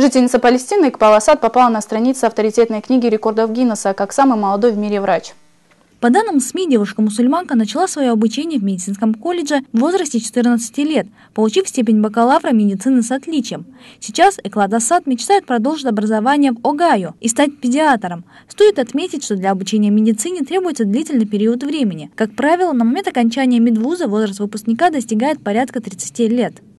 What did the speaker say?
Жительница Палестины Икбал Асад попала на страницу авторитетной книги рекордов Гиннесса как самый молодой в мире врач. По данным СМИ, девушка-мусульманка начала свое обучение в медицинском колледже в возрасте 14 лет, получив степень бакалавра медицины с отличием. Сейчас Эклад Асад мечтает продолжить образование в Огайо и стать педиатром. Стоит отметить, что для обучения медицине требуется длительный период времени. Как правило, на момент окончания медвуза возраст выпускника достигает порядка 30 лет.